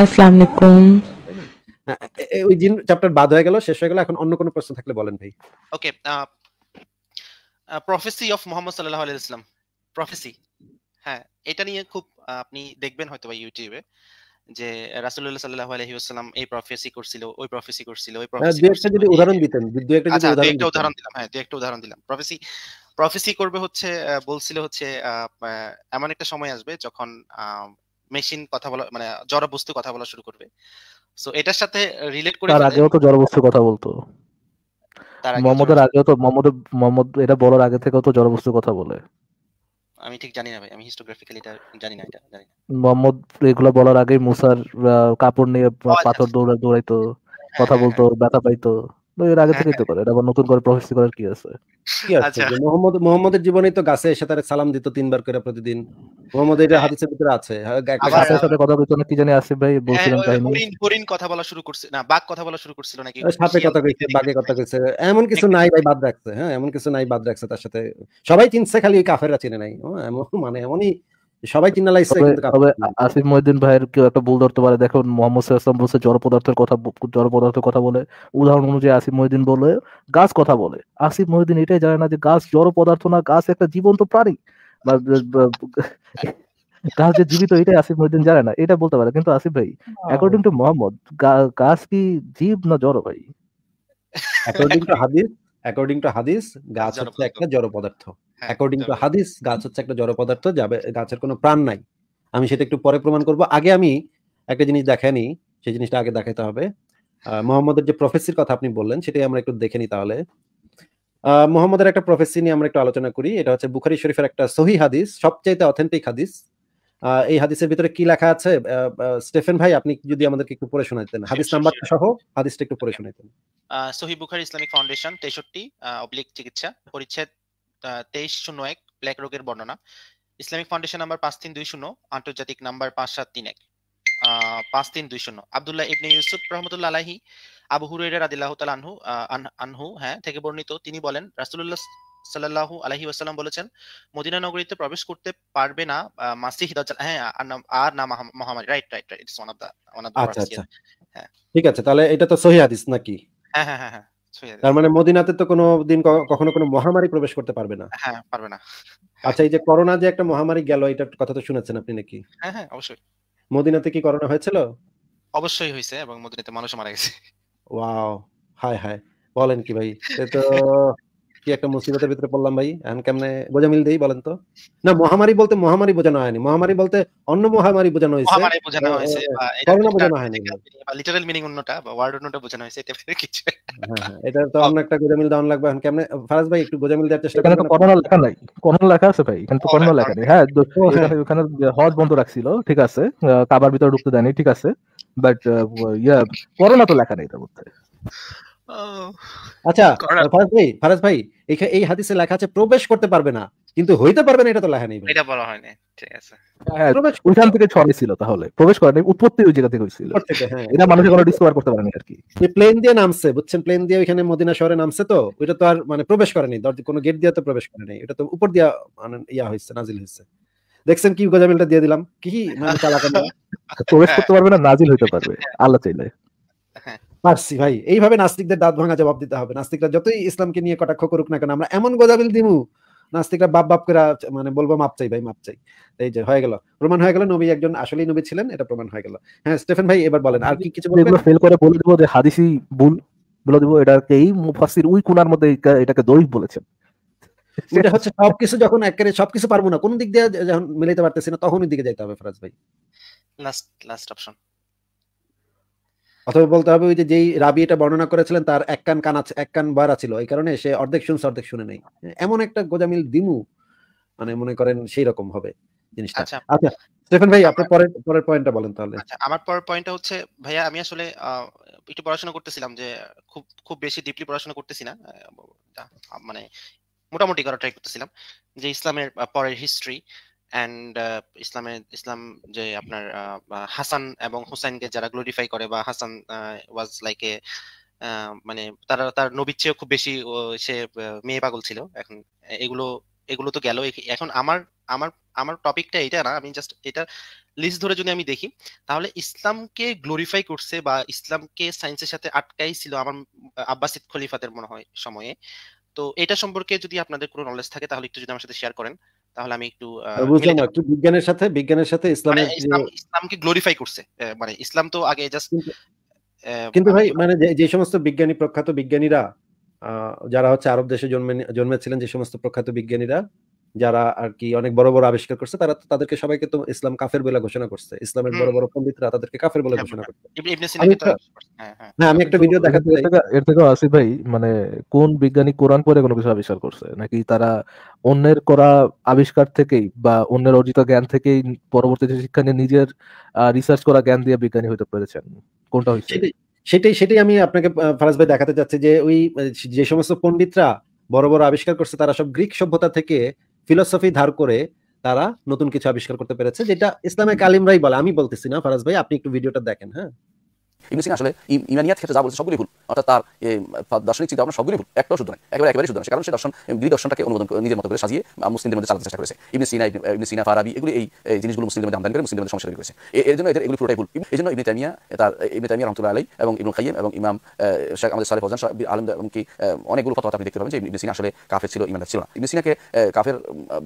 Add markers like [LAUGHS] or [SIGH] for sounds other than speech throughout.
আসসালামু আলাইকুম ওই জিন চ্যাপ্টার বাদ হয়ে গেল শেষ হয়ে গেল এখন অন্য কোনো প্রশ্ন থাকলে বলেন ভাই ওকে প্রফেসি অফ মোহাম্মদ সাল্লাল্লাহু আলাইহি ওয়াসাল্লাম প্রফেসি হ্যাঁ এটা নিয়ে খুব আপনি দেখবেন হয়তো বা ইউটিউবে যে রাসূলুল্লাহ সাল্লাল্লাহু আলাইহি ওয়াসাল্লাম এই প্রফেসি করছিল ওই প্রফেসি করছিল ওই প্রফেসি হ্যাঁ, একটা যদি উদাহরণ দিতেন দুই একটা যদি আচ্ছা, উদাহরণ হ্যাঁ, একটা উদাহরণ দিলাম হ্যাঁ দুই একটা উদাহরণ দিলাম প্রফেসি প্রফেসি করবে হচ্ছে বলছিল হচ্ছে এমন একটা সময় আসবে যখন মেশিন কথা বলা মানে জড় বস্তু কথা বলা শুরু করবে সো এটার সাথে রিলেট করে তার আগেও তো বস্তু কথা বলতো মমদের আগেও তো মমদ মমদ এটা বলার আগে থেকেও তো জড় বস্তু কথা বলে আমি ঠিক জানি না ভাই আমি হিস্টোগ্রাফিক্যালি এটা জানি না এটা জানি না মোহাম্মদ এগুলো বলার আগে মুসার কাপড় নিয়ে আচ্ছা, পাথর আচ্ছা। দৌড়া দৌড়াইতো কথা হ্যাঁ, হ্যাঁ, বলতো হ্যাঁ। ব্যথা পাইতো এর আগে হ্যাঁ, থেকেই তো হ্যাঁ। করে এটা নতুন করে প্রফেসি করার কি আছে কি আছে আচ্ছা। মোহাম্মদ মোহাম্মদের জীবনেই তো গাছে এসে সালাম দিত তিনবার করে প্রতিদিন মোহাম্মদ এটা হ্যাঁ। হাদিসের ভিতরে আছে গাছের সাথে কথা কি জানি আসিফ ভাই বলছিলেন তাই কথা বলা শুরু করছে না বাঘ কথা বলা শুরু করছিল নাকি সাপে কথা কইছে বাঘে কথা কইছে এমন কিছু নাই ভাই বাদ রাখছে হ্যাঁ এমন কিছু নাই বাদ রাখছে তার সাথে সবাই চিনছে খালি কাফেররা চিনে নাই এমন মানে এমনই সবাই চিন্না লাগছে তবে আসিফ মহিউদ্দিন ভাইয়ের কেউ একটা ভুল ধরতে পারে দেখুন মোহাম্মদ বলছে জড় পদার্থের কথা জড় পদার্থের কথা বলে উদাহরণ অনুযায়ী আসিফ মহিউদ্দিন বলে গাছ কথা বলে আসিফ মহিউদ্দিন এটাই জানে না যে গাছ জড় পদার্থ না গাছ একটা জীবন্ত প্রাণী গাছ যে জীবিত এটাই আসিফ মহিউদ্দিন জানে না এটা বলতে পারে কিন্তু আসিফ ভাই অ্যাকর্ডিং টু মোহাম্মদ গাছ কি জীব না জড় ভাই অ্যাকর্ডিং টু হাদিস অ্যাকর্ডিং টু হাদিস গাছ হচ্ছে একটা জড় পদার্থ অ্যাকর্ডিং টু হাদিস গাছ হচ্ছে একটা জড় পদার্থ যাবে গাছের কোনো প্রাণ নাই আমি সেটা একটু পরে প্রমাণ করব আগে আমি একটা জিনিস দেখানি সেই জিনিসটা আগে দেখাইতে হবে মোহাম্মদের যে প্রফেসির কথা আপনি বললেন সেটাই আমরা একটু দেখে নিই তাহলে মোহাম্মদের একটা প্রফেসি নিয়ে আমরা একটু আলোচনা করি এটা হচ্ছে বুখারি শরীফের একটা সহি হাদিস সবচাইতে অথেন্টিক হাদিস এই হাদিসের ভিতরে কি লেখা আছে স্টেফেন ভাই আপনি যদি আমাদেরকে একটু পড়ে শোনাইতেন হাদিস নাম্বার সহ হাদিসটা একটু পড়ে শোনাইতেন সহি বুখারী ইসলামিক ফাউন্ডেশন 63 অবলিক চিকিৎসা পরিচ্ছেদ 2301 ব্ল্যাক রোগের বর্ণনা ইসলামিক ফাউন্ডেশন নাম্বার 5320 আন্তর্জাতিক নাম্বার 5731 পাঁচ তিন দুই শূন্য আবদুল্লাহ ইবনে ইউসুফ রহমতুল্লাহ আলাহি আবু হুরাইরা রাদিল্লাহ তাআলা আনহু আনহু হ্যাঁ থেকে বর্ণিত তিনি বলেন রাসূলুল্লাহ সাল্লাহ আলহি ওয়াসাল্লাম বলেছেন মদিনা নগরীতে প্রবেশ করতে পারবে না মাসিহ দাজ্জাল হ্যাঁ আর না মহামারী right right right it's one of the one of the আচ্ছা আচ্ছা হ্যাঁ। ঠিক আছে তাহলে এটা তো সহি হাদিস নাকি হ্যাঁ হ্যাঁ হ্যাঁ, হ্যাঁ তার মানে মদিনাতে তো কোনো দিন কখনো কোনো মহামারী প্রবেশ করতে পারবে না হ্যাঁ পারবে না আচ্ছা এই যে করোনা যে একটা মহামারী গেল এটা কথা তো শুনেছেন আপনি নাকি হ্যাঁ হ্যাঁ অবশ্যই মদিনাতে কি করোনা হয়েছিল অবশ্যই হয়েছে এবং মদিনাতে মানুষ মারা গেছে ওয়াও হাই হাই বলেন কি ভাই তো কি একটা মুসিবতের ভিতরে পড়লাম ভাই এখন কেমনে বোঝা মিল দেই বলেন তো না মহামারী বলতে মহামারী বোঝানো হয়নি মহামারী বলতে অন্য মহামারী বোঝানো হয়েছে মহামারী বোঝানো হ্যাঁ, হয়েছে হ্যাঁ, করোনা বোঝানো হয়নি লিটারাল মিনিং অন্যটা বা ওয়ার্ড অন্যটা বোঝানো হয়েছে এটা কিছু হ্যাঁ, হ্যাঁ এটা তো অন্য একটা বোঝা মিল ডাউন লাগবে এখন কেমনে ফারাজ ভাই একটু বোঝা মিল দেওয়ার চেষ্টা করুন করোনা লেখা নাই করোনা লেখা আছে ভাই এখানে তো করোনা লেখা নেই হ্যাঁ ওখানে হজ বন্ধ রাখছিল ঠিক আছে কাবার ভিতরে ঢুকতে দেয়নি ঠিক আছে বাট ইয়া করোনা তো লেখা নেই তার মধ্যে আচ্ছা ফারাজ ভাই ফারাজ ভাই এই হাদিসে লেখা আছে প্রবেশ করতে পারবে না কিন্তু হইতে পারবে না এটা তো লেখা নেই এটা বলা হয়নি ঠিক আছে হ্যাঁ, হ্যাঁ। দিয়ে ওইখানে মদিনা শহরে নামছে তো তো আর মানে প্রবেশ করেনি কোনো গেট দিয়ে তো প্রবেশ করেনি এটা তো উপর মানে ইয়া নাজিল দেখছেন কি গজামিলটা দিয়ে দিলাম কি মানে প্রবেশ করতে পারবে না নাজিল হইতে পারবে [LAUGHS] আল্লাহ চাইলে পারছি ভাই এইভাবে নাস্তিকদের দাঁত ভাঙা জবাব দিতে হবে নাস্তিকরা যতই ইসলামকে নিয়ে কটাক্ষ করুক না কেন আমরা এমন গোজাবিল দিব নাস্তিকরা বাপ বাপ করে মানে বলবো মাপ চাই ভাই মাপ চাই এই যে হয়ে গেল প্রমাণ হয়ে গেল নবী একজন আসলেই নবী ছিলেন এটা প্রমাণ হয়ে গেল হ্যাঁ স্টেফেন ভাই এবার বলেন আর কি কিছু বলবেন ফেল করে বলে দেব যে হাদিসি ভুল বলে দেব এটাকে এই মুফাসির উই কোনার মধ্যে এটাকে দৈব বলেছেন এটা হচ্ছে সবকিছু যখন একেবারে সবকিছু পারবো না কোন দিক দিয়ে যখন মিলাইতে পারতেছি না তখনই দিকে যাইতে হবে ফরাজ ভাই লাস্ট লাস্ট অপশন অথবা বলতে হবে ওই যে যেই রাবি এটা বর্ণনা করেছিলেন তার এক কান আছে এক কান বাড়া ছিল এই কারণে সে অর্ধেক শুনছে অর্ধেক শুনে নেই এমন একটা গোজামিল দিমু মানে মনে করেন সেই রকম হবে জিনিসটা আচ্ছা, আচ্ছা স্টেফেন ভাই আপনার পরের পরের পয়েন্টটা বলেন তাহলে আচ্ছা আমার পরের পয়েন্টটা হচ্ছে ভাইয়া আমি আসলে একটু পড়াশোনা করতেছিলাম যে খুব খুব বেশি ডিপলি পড়াশোনা করতেছি না মানে মোটামুটি করা ট্রাই করতেছিলাম যে ইসলামের পরের হিস্ট্রি অ্যান্ড uh, ইসলামে ইসলাম যে আপনার হাসান এবং হুসাইনকে যারা গ্লোরিফাই করে বা হাসান ওয়াজ লাইক এ মানে তারা তার নবীর চেয়েও খুব বেশি সে মেয়ে পাগল ছিল এখন এগুলো এগুলো তো গেল এখন আমার আমার আমার টপিকটা এটা না আমি জাস্ট এটা লিস্ট ধরে যদি আমি দেখি তাহলে ইসলামকে গ্লোরিফাই করছে বা ইসলামকে সায়েন্সের সাথে আটকাই ছিল আমার আব্বাসিদ খলিফাদের মনে হয় সময়ে তো এটা সম্পর্কে যদি আপনাদের কোনো নলেজ থাকে তাহলে একটু যদি আমার সাথে শেয়ার করেন তাহলে আমি একটু বুঝলাম একটু বিজ্ঞানের সাথে বিজ্ঞানের সাথে মানে ইসলামের ইসলামকে গ্লোরিফাই করছে মানে ইসলাম তো আগে জাস্ট কিন্তু ভাই মানে যে সমস্ত বিজ্ঞানী প্রখ্যাত বিজ্ঞানীরা যারা হচ্ছে আরব দেশে জন্মে জন্মেছিলেন যে সমস্ত প্রখ্যাত বিজ্ঞানীরা যারা আর কি অনেক বড় বড় আবিষ্কার করছে তারা তাদেরকে সবাইকে তো ইসলাম কাফের বলে ঘোষণা করছে ইসলামের বড় বড় পণ্ডিতরা তাদেরকে কাফের বলে ঘোষণা করছে হ্যাঁ, হ্যাঁ। আমি একটা ভিডিও দেখাতে এর থেকে আসিফ ভাই মানে কোন বিজ্ঞানী কোরআন পড়ে কোনো কিছু আবিষ্কার করছে নাকি তারা অন্যের করা আবিষ্কার থেকেই বা অন্যের অর্জিত জ্ঞান থেকেই পরবর্তীতে শিক্ষা নিয়ে নিজের রিসার্চ করা জ্ঞান দিয়ে বিজ্ঞানী হতে পেরেছেন কোনটা হয়েছে সেটাই সেটাই আমি আপনাকে ফারাজ ভাই দেখাতে চাচ্ছি যে ওই যে সমস্ত পণ্ডিতরা বড় বড় আবিষ্কার করছে তারা সব গ্রিক সভ্যতা থেকে ফিলোসফি ধার করে তারা নতুন কিছু আবিষ্কার করতে পেরেছে যেটা ইসলামের কালিমরাই বলে আমি বলতেছি না ফারাজ ভাই আপনি একটু ভিডিওটা দেখেন হ্যাঁ ইবনে সিনা আসলে ইমানিয়াত ক্ষেত্রে যা বলছে সবগুলি ভুল অর্থাৎ তার দার্শনিক চিন্তা ভাবনা সবগুলি ভুল একটাও শুধু নয় একেবারে একেবারে শুধু নয় কারণ সে দর্শন গ্রি দর্শনটাকে অনুমোদন নিজের মতো করে সাজিয়ে মুসলিমদের মধ্যে চালাতে চেষ্টা করেছে ইবনে সিনা ইবনে সিনা ফারাবি এগুলি এই জিনিসগুলো মুসলিমদের মধ্যে আমদানি করে মুসলিমদের মধ্যে সমস্যা তৈরি করেছে এর জন্য এদের এগুলি পুরোটাই ভুল এই জন্য ইবনে তামিয়া তার ইবনে তামিয়া রহমতুল্লাহ আলাই এবং ইবনুল খাইম এবং ইমাম শেখ আমাদের সালে ফজান আলম এমনকি অনেকগুলো কথা আপনি দেখতে পাবেন যে ইবনে সিনা আসলে কাফের ছিল ইমানদার ছিল না ইবনে সিনাকে কাফের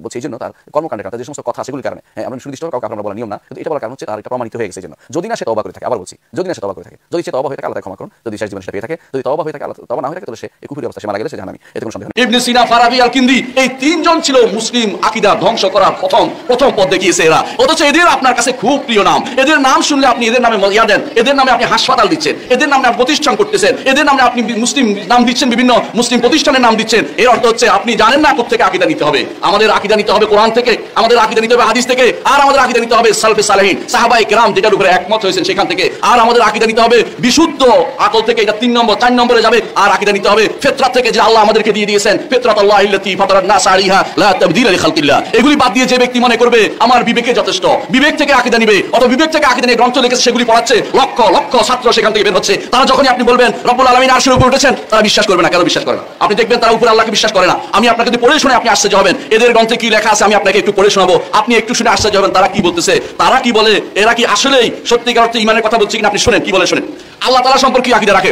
বলছে এই জন্য তার কর্মকাণ্ডের তার যে সমস্ত কথা সেগুলির কারণে আমরা হ্যাঁ, সুনির্দিষ্ট কাউকে আমরা বলা নিয়ম না কিন্তু এটা বলার কারণ হচ্ছে তার একটা প্রমাণিত হয়ে গেছে জন্য যদি না সে তবা করে থাকে আবার বলছি যদি না সে তবা করে থাকে থাকে যদি সে তবা হয়ে থাকে আল্লাহ ক্ষমা করুন যদি শেষ জীবন সেটা পেয়ে থাকে যদি তবা হয়ে থাকে আল্লাহ তবা না হয়ে থাকে তাহলে সে এই কুফুরি অবস্থা সে মারা গেলে সে জানামি এতে কোনো সন্দেহ নেই ইবনে সিনা ফারাবি আল কিন্দি এই তিনজন ছিল মুসলিম আকীদা ধ্বংস করার প্রথম প্রথম পথ দেখিয়েছে এরা অথচ এদের আপনার কাছে খুব প্রিয় নাম এদের নাম শুনলে আপনি এদের নামে মজা দেন এদের নামে আপনি হাসপাতাল দিচ্ছেন এদের নামে আপনি প্রতিষ্ঠান করতেছেন এদের নামে আপনি মুসলিম নাম দিচ্ছেন বিভিন্ন মুসলিম প্রতিষ্ঠানের নাম দিচ্ছেন এর অর্থ হচ্ছে আপনি জানেন না থেকে আকিদা নিতে হবে আমাদের আকিদা নিতে হবে কোরআন থেকে আমাদের আকিদা নিতে হবে হাদিস থেকে আর আমাদের আকিদা নিতে হবে সালফে সালাহিন সাহাবাই কেরাম যেটার উপরে একমত হয়েছেন সেখান থেকে আর আমাদের আকিদা নিতে হবে বিশুদ্ধ আকল থেকে এটা তিন নম্বর চার নম্বরে যাবে আর আকিদা নিতে হবে ফেতরা থেকে যে আল্লাহ আমাদেরকে দিয়ে দিয়েছেন ফেতরাত আল্লাহ ইল্লাতি ফাতারাত নাস আলাইহা লা তাবদিল লি খালকিল্লাহ এগুলি বাদ দিয়ে যে ব্যক্তি মনে করবে আমার বিবেকে যথেষ্ট বিবেক থেকে আকিদা নিবে অথবা বিবেক থেকে আকিদা নিয়ে গ্রন্থ লিখেছে সেগুলি পড়াচ্ছে লক্ষ লক্ষ ছাত্র সেখান থেকে বের হচ্ছে তারা যখনই আপনি বলবেন রব্বুল আলামিন আরশের উপর উঠেছেন তারা বিশ্বাস করবে না কেন বিশ্বাস করে না আপনি দেখবেন তারা উপরে আল্লাহকে বিশ্বাস করে না আমি আপনাকে যদি পড়ে শুনে আপনি আশ্চর্য যাবেন এদের গ্রন্থে কি লেখা আছে আমি আপনাকে একটু পড়ে শোনাবো আপনি একটু শুনে আশ্চর্য যাবেন তারা কি বলতেছে তারা কি বলে এরা কি আসলেই সত্যিকার অর্থে ইমানের কথা বলছে কিনা আপনি শুনেন কি বলে বলে শোনেন আল্লাহ তালা সম্পর্কে আকিদা রাখে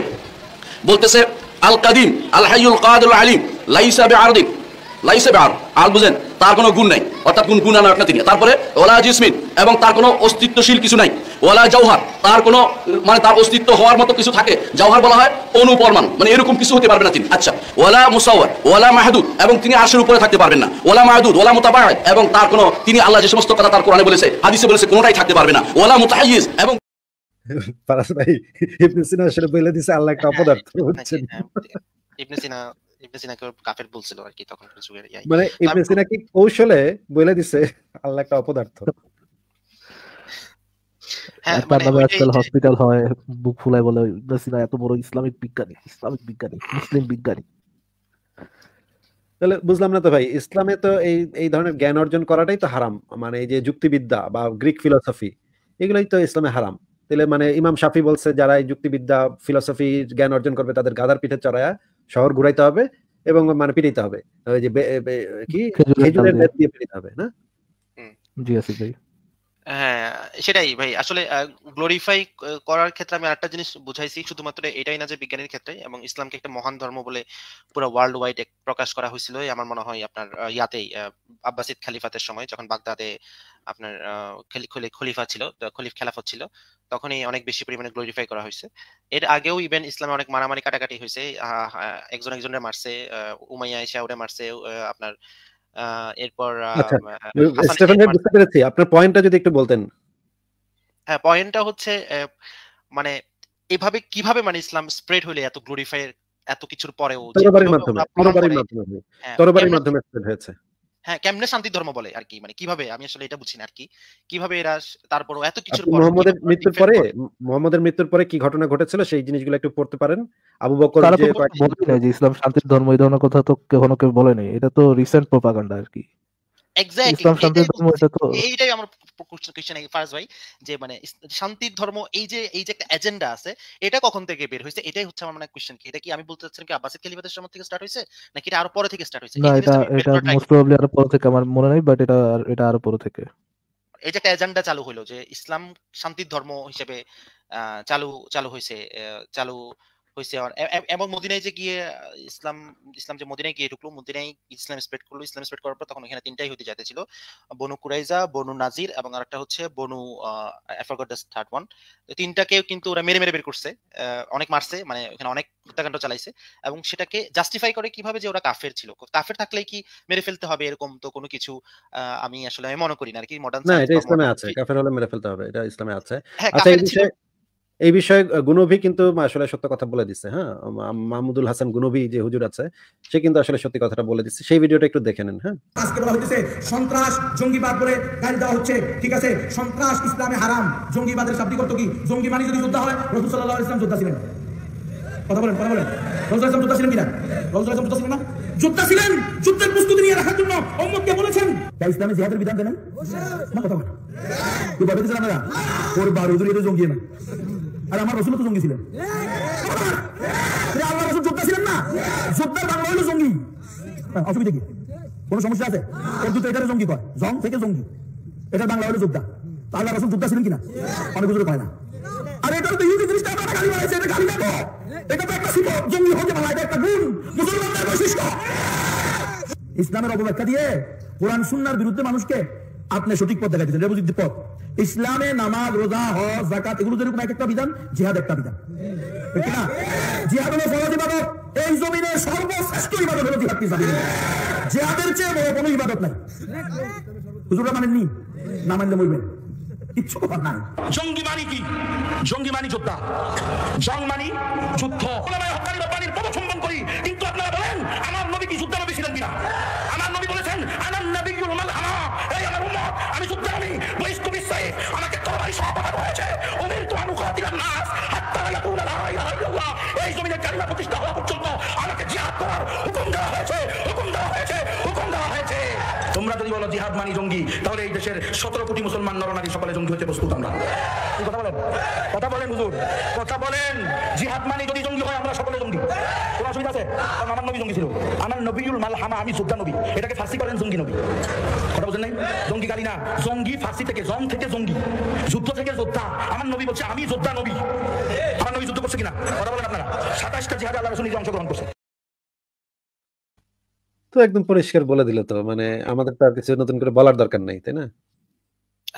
বলতেছে আল কাদিম আল হাইউল কাদুল আলিম লাইসা বে আর আর বুঝেন তার কোনো গুণ নাই অর্থাৎ কোন গুণ আনার তিনি তারপরে ওলা জিসমিন এবং তার কোনো অস্তিত্বশীল কিছু নাই ওলা জওহার তার কোনো মানে তার অস্তিত্ব হওয়ার মতো কিছু থাকে জওহার বলা হয় মানে এরকম কিছু হতে পারবে না তিনি আচ্ছা ওলা মুসাওয়ার ওলা মাহদুদ এবং তিনি আশের উপরে থাকতে পারবেন না ওলা মাহদুদ ওলা মোতাবায় এবং তার কোনো তিনি আল্লাহ যে সমস্ত কথা তার কোরআনে বলেছে হাদিসে বলেছে কোনোটাই থাকতে পারবে না ওলা মুতাহিজ এবং পারাস [LAUGHS] ভাই ইবনে সিনা আসলে বলে হ্যাঁ, মানে দিছে আল্লাহ একটা অপদার্থ ইবনে সিনা ইবনে সিনাকে কাফের বলছিল আর কি তখন মানে ইবনে সিনা কি কৌশলে বলে দিছে আল্লাহ একটা অপদার্থ হসপিটাল হয় বুক ফুলাই বলে ইবনে সিনা এত বড় ইসলামিক বিজ্ঞানী ইসলামিক বিজ্ঞানী মুসলিম বিজ্ঞানী তাহলে বুঝলাম না তো ভাই ইসলামে তো এই এই ধরনের জ্ঞান অর্জন করাটাই তো হারাম মানে এই যে যুক্তিবিদ্যা বা গ্রিক ফিলোসফি এগুলোই তো ইসলামে হারাম তাহলে মানে ইমাম শাফি বলছে যারা এই যুক্তিবিদ্যা ফিলসফি জ্ঞান অর্জন করবে তাদের গাধার পিঠে চড়ায়া শহর ঘুরাইতে হবে এবং মানে পিটাইতে হবে ওই যে কি খেজুরের বেত দিয়ে পিটাইতে হবে না জি আসিফ ভাই হ্যাঁ সেটাই ভাই আসলে গ্লোরিফাই করার ক্ষেত্রে আমি আরেকটা জিনিস বুঝাইছি শুধুমাত্র এটাই না যে বিজ্ঞানের ক্ষেত্রে এবং ইসলামকে একটা মহান ধর্ম বলে পুরো ওয়ার্ল্ড ওয়াইড প্রকাশ করা হয়েছিল আমার মনে হয় আপনার ইয়াতেই আব্বাসিদ খালিফাতের সময় যখন বাগদাদে আপনার খলিফা ছিল খলিফ খেলাফত ছিল তখনই অনেক বেশি পরিমাণে গ্লোরিফাই করা হয়েছে এর আগেও ইভেন ইসলামে অনেক মারামারি কাটাকাটি হয়েছে একজন একজনের মারছে উমাইয়া এসে ওরে মারছে আপনার এরপর আচ্ছা, ভাই বুঝতে পেরেছি আপনার পয়েন্টটা যদি একটু বলতেন হ্যাঁ পয়েন্টটা হচ্ছে মানে এভাবে কিভাবে মানে ইসলাম স্প্রেড হলে এত গ্লোরিফাই এত কিছুর পরেও তরবারির মাধ্যমে তরবারির মাধ্যমে স্প্রেড হয়েছে হ্যাঁ, হ্যাঁ কেমনে শান্তি ধর্ম বলে আর কি মানে কিভাবে আমি আসলে এটা বুঝি না আর কি কিভাবে এরা তারপর এত কিছুর মোহাম্মদের মৃত্যুর পরে মোহাম্মদের মৃত্যুর পরে কি ঘটনা ঘটেছিল সেই জিনিসগুলো একটু পড়তে পারেন আবু বকর যে যে ইসলাম শান্তির ধর্ম এই ধরনের কথা তো কখনো কেউ বলে নাই এটা তো রিসেন্ট প্রপাগান্ডা আর কি এক্স্যাক্টলি ইসলাম শান্তির ধর্ম এটা তো এইটাই আমার ভাই যে মানে শান্তির ধর্ম এই যে এই যে একটা এজেন্ডা আছে এটা কখন থেকে বের হয়েছে এটাই হচ্ছে আমার মানে কোশ্চেন কি এটা কি আমি বলতে কি সময় থেকে স্টার্ট হয়েছে নাকি এটা আরো পরে থেকে স্টার্ট হয়েছে না এটা এটা মোস্ট আরো পরে থেকে আমার মনে নাই বাট এটা এটা আরো পরে থেকে এই যে একটা এজেন্ডা চালু হলো যে ইসলাম শান্তির ধর্ম হিসেবে চালু চালু হয়েছে চালু হয়েছে এমন মদিনায় যে গিয়ে ইসলাম ইসলাম যে মদিনায় গিয়ে ঢুকলো মদিনায় ইসলাম স্প্রেড করলো ইসলাম স্প্রেড করার পর তখন এখানে তিনটাই হতে যেতে ছিল বনু কুরাইজা বনু নাজির এবং আরেকটা হচ্ছে বনু এফারগট থার্ড ওয়ান তিনটাকে কিন্তু ওরা মেরে মেরে বের করছে অনেক মারছে মানে এখানে অনেক হত্যাকাণ্ড চালাইছে এবং সেটাকে জাস্টিফাই করে কিভাবে যে ওরা কাফের ছিল কাফের থাকলেই কি মেরে ফেলতে হবে এরকম তো কোনো কিছু আমি আসলে আমি মনে করি না আর কি মডার্ন না এটা ইসলামে আছে কাফের হলে মেরে ফেলতে হবে এটা ইসলামে আছে হ্যাঁ, আচ্ছা এই বিষয়ে এই বিষয়ে গুনভি কিন্তু আসলে সত্য কথা বলে দিচ্ছে হ্যাঁ মাহমুদুল হাসান গুনভি যে হুজুর আছে সে কিন্তু আসলে সত্যি কথাটা বলে দিচ্ছে সেই ভিডিওটা একটু দেখে নেন হ্যাঁ আজকে বলা হচ্ছে সন্ত্রাস জঙ্গিবাদ বলে গালি দেওয়া হচ্ছে ঠিক আছে সন্ত্রাস ইসলামে হারাম জঙ্গিবাদের শব্দ করতে কি জঙ্গি মানে যদি যোদ্ধা হয় রসুল সাল্লাহ ইসলাম যোদ্ধা ছিলেন কথা বলেন কথা বলেন রসুল ইসলাম যোদ্ধা ছিলেন কিনা রসুল ইসলাম যোদ্ধা ছিলেন না যোদ্ধা ছিলেন যুদ্ধের প্রস্তুতি নিয়ে রাখার জন্য উম্মতকে বলেছেন তাই ইসলামে জিহাদের বিধান দেন না কথা বলেন কি জঙ্গি না আর আমার রসুল তো জঙ্গি ছিলেন আল্লাহ রসুল যোদ্ধা ছিলেন না যোদ্ধার বাংলা হলো জঙ্গি হ্যাঁ, অসুবিধা কি সমস্যা আছে এটারে জঙ্গি কয় জং থেকে জঙ্গি এটা বাংলা হলো যোদ্ধা আল্লাহ রসুল যোদ্ধা ছিলেন কিনা অনেক কয় না আর এটা তো ইউজি জিনিসটা গালি এটা গালি এটা তো একটা জঙ্গি হতে এটা একটা গুণ মুসলমানদের বৈশিষ্ট্য ইসলামের অপব্যাখ্যা দিয়ে কোরআন সুন্নার বিরুদ্ধে মানুষকে আপনি সঠিক পথ দেখা দিচ্ছেন রেবুজিদ্দি পথ ইসলামে নামাজ রোজা হজ জাকাত এগুলো যেরকম এক একটা বিধান জিহাদ একটা বিধান ঠিক না জিহাদ হলো ফরজ ইবাদত এই জমিনের সর্বশ্রেষ্ঠ ইবাদত হলো জিহাদ হিসাবে জিহাদের চেয়ে বড় কোনো ইবাদত নাই হুজুররা মানেন নি না মানলে বলবেন নাই জঙ্গি কি জঙ্গি মানি যোদ্ধা জং যুদ্ধ হকানি বা পানির পদচম্বন করি কিন্তু আপনারা বলেন আমার নবী কি যুদ্ধ নবী ছিলেন কিনা তোমরা যদি বলো জিহাদ মানি জঙ্গি তাহলে এই দেশের সতেরো কোটি মুসলমান নরনারী সকলে জঙ্গি হতে প্রস্তুত আমরা কথা বলেন কথা বলেন কথা বলেন জিহাদ মানি যদি জঙ্গি সুবিধা আছে কারণ আমার নবী জঙ্গি ছিল আমার মাল হামা আমি যোদ্ধা নবী এটাকে ফার্সি করেন জঙ্গি নবী কথা নাই জঙ্গি না জঙ্গি ফার্সি থেকে জং থেকে জঙ্গি যুদ্ধ থেকে যোদ্ধা আমার নবী বলছে আমি যোদ্ধা নবী আমার নবী যুদ্ধ করছে কিনা কথা বলেন আপনারা সাতাশটা আল্লাহ রসুল অংশগ্রহণ করছে তো একদম পরিষ্কার বলে দিল তো মানে আমাদের তো আর কিছু নতুন করে বলার দরকার নাই তাই না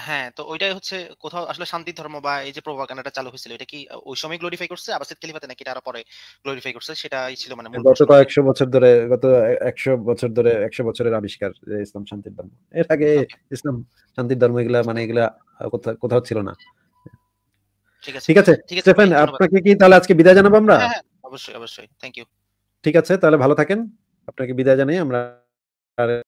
হ্যাঁ তো ওইটাই হচ্ছে কোথাও আসলে শান্তি ধর্ম বা এই যে প্রভাকাণ্ডাটা চালু হয়েছিল এটা কি ওই সময় গ্লোরিফাই করছে আবাসিদ খেলিফাতে নাকি এটা আরো পরে গ্লোরিফাই করছে সেটাই ছিল মানে গত কয়েকশো বছর ধরে গত একশো বছর ধরে একশো বছরের আবিষ্কার ইসলাম শান্তির ধর্ম এর আগে আচ্ছা। ইসলাম শান্তির ধর্ম এগুলা মানে এগুলা কোথাও ছিল না ঠিক আছে ঠিক আছে স্টেফেন আপনাকে কি তাহলে আজকে বিদায় জানাবো আমরা হ্যাঁ, হ্যাঁ, অবশ্যই অবশ্যই থ্যাংক ইউ ঠিক আছে তাহলে ভালো থাকেন আপনাকে বিদায় জানাই আমরা